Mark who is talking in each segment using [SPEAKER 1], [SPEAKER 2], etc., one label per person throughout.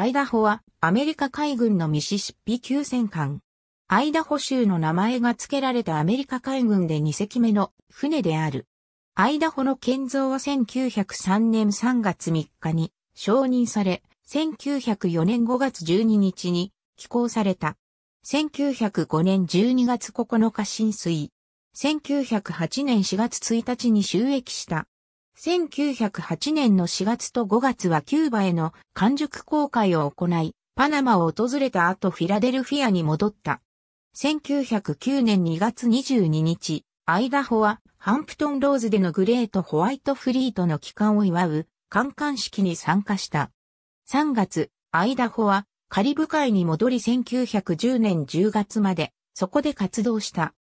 [SPEAKER 1] アイダホはアメリカ海軍のミシシッピ級戦艦。アイダホ州の名前が付けられたアメリカ海軍で2隻目の船である。アイダホの建造は1903年3月3日に承認され、1904年5月12日に寄港された。1905年12月9日浸水。1908年4月1日に収益した1908年の4月と5月はキューバへの完熟公開を行い、パナマを訪れた後フィラデルフィアに戻った。1909年2月22日、アイダホはハンプトンローズでのグレートホワイトフリートの帰還を祝う観艦式に参加した。3月、アイダホはカリブ海に戻り1910年10月までそこで活動した。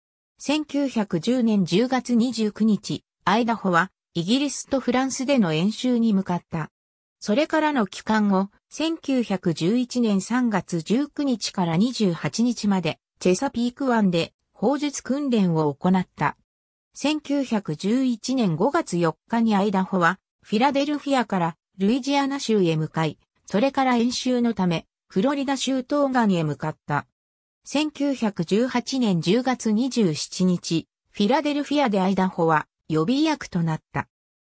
[SPEAKER 1] 1910年10月29日、アイダホはイギリスとフランスでの演習に向かった。それからの期間後、1911年3月19日から28日まで、チェサピーク湾で砲術訓練を行った。1911年5月4日にアイダホは、フィラデルフィアからルイジアナ州へ向かい、それから演習のため、フロリダ州東岸へ向かった。1918年10月27日、フィラデルフィアでアイダホは、予備役となった。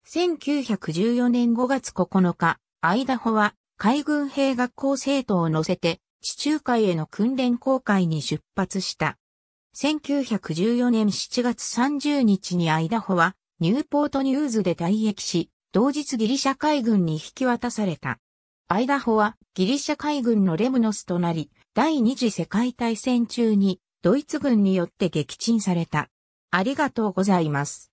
[SPEAKER 1] 1914年5月9日、アイダホは海軍兵学校生徒を乗せて地中海への訓練航海に出発した。1914年7月30日にアイダホはニューポートニューズで退役し、同日ギリシャ海軍に引き渡された。アイダホはギリシャ海軍のレムノスとなり、第二次世界大戦中にドイツ軍によって撃沈された。ありがとうございます。